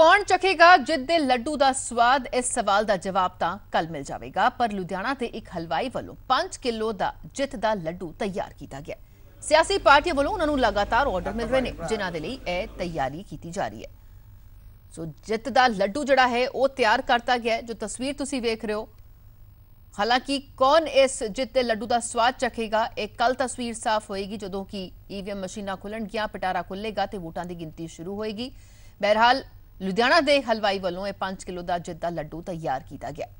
ਕੌਣ ਚਖੇਗਾ ਜਿੱਦ ਦੇ ਲੱਡੂ ਦਾ ਸਵਾਦ ਇਸ ਸਵਾਲ ਦਾ ਜਵਾਬ ਤਾਂ ਕੱਲ ਮਿਲ ਜਾਵੇਗਾ ਪਰ ਲੁਧਿਆਣਾ ਦੇ ਇੱਕ ਹਲਵਾਈ ਵੱਲੋਂ 5 ਕਿਲੋ ਦਾ ਜਿੱਤ ਦਾ ਲੱਡੂ ਤਿਆਰ ਕੀਤਾ ਗਿਆ ਸਿਆਸੀ ਪਾਰਟੀਆਂ ਵੱਲੋਂ ਉਹਨਾਂ ਨੂੰ ਲਗਾਤਾਰ ਆਰਡਰ ਮਿਲ ਰਹੇ ਨੇ ਜਿਨ੍ਹਾਂ ਦੇ ਲਈ ਇਹ ਤਿਆਰੀ ਕੀਤੀ ਜਾ ਰਹੀ ਹੈ ਸੋ ਜਿੱਤ ਦਾ ਲੱਡੂ ਜਿਹੜਾ ਹੈ ਉਹ ਤਿਆਰ ਕਰਤਾ ਗਿਆ ਜੋ ਤਸਵੀਰ ਤੁਸੀਂ ਵੇਖ ਰਹੇ ਹੋ ਹਾਲਾਂਕਿ ਕੌਣ ਇਸ ਜਿੱਤ ਦੇ ਲੱਡੂ ਦਾ ਸਵਾਦ ਚਖੇਗਾ ਇਹ ਕੱਲ ਤਸਵੀਰ ਸਾਫ਼ ਹੋਏਗੀ ਜਦੋਂ ਕਿ ਈਵੀਐਮ ਮਸ਼ੀਨਾਂ ਖੁੱਲਣਗੀਆਂ ਪਟਾਰਾ ਖੁੱਲੇਗਾ ਤੇ ਵੋਟਾਂ ਦੀ ਗਿਣਤੀ ਸ਼ੁਰੂ ਹੋਏਗੀ ਬਹਿਰਹਾਲ ਲੁਧਿਆਣਾ ਦੇ ਹਲਵਾਈ ਵੱਲੋਂ ਇਹ 5 ਕਿਲੋ ਦਾ ਜਿੱਦਾ ਲੱਡੂ ਤਿਆਰ ਕੀਤਾ ਗਿਆ